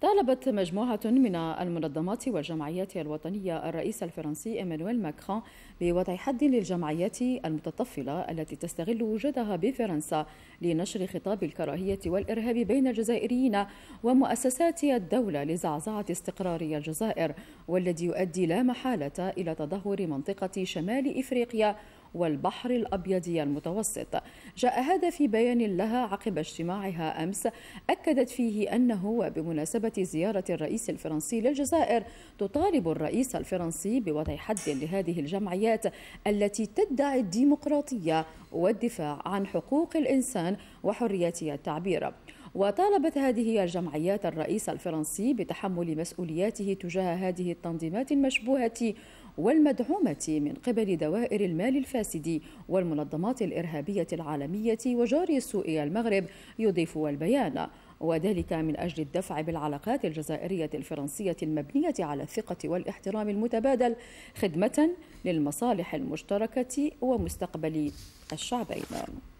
طالبت مجموعة من المنظمات والجمعيات الوطنية الرئيس الفرنسي ايمانويل ماكرون بوضع حد للجمعيات المتطفلة التي تستغل وجودها بفرنسا لنشر خطاب الكراهية والإرهاب بين الجزائريين ومؤسسات الدولة لزعزعة استقرار الجزائر والذي يؤدي لا محالة إلى تدهور منطقة شمال إفريقيا والبحر الأبيض المتوسط جاء هذا في بيان لها عقب اجتماعها أمس أكدت فيه أنه وبمناسبة زيارة الرئيس الفرنسي للجزائر تطالب الرئيس الفرنسي بوضع حد لهذه الجمعيات التي تدعي الديمقراطية والدفاع عن حقوق الإنسان وحرية التعبير وطالبت هذه الجمعيات الرئيس الفرنسي بتحمل مسؤولياته تجاه هذه التنظيمات المشبوهة والمدعومة من قبل دوائر المال الفاسد والمنظمات الإرهابية العالمية وجاري السوء المغرب يضيف البيان وذلك من أجل الدفع بالعلاقات الجزائرية الفرنسية المبنية على الثقة والاحترام المتبادل خدمة للمصالح المشتركة ومستقبل الشعبين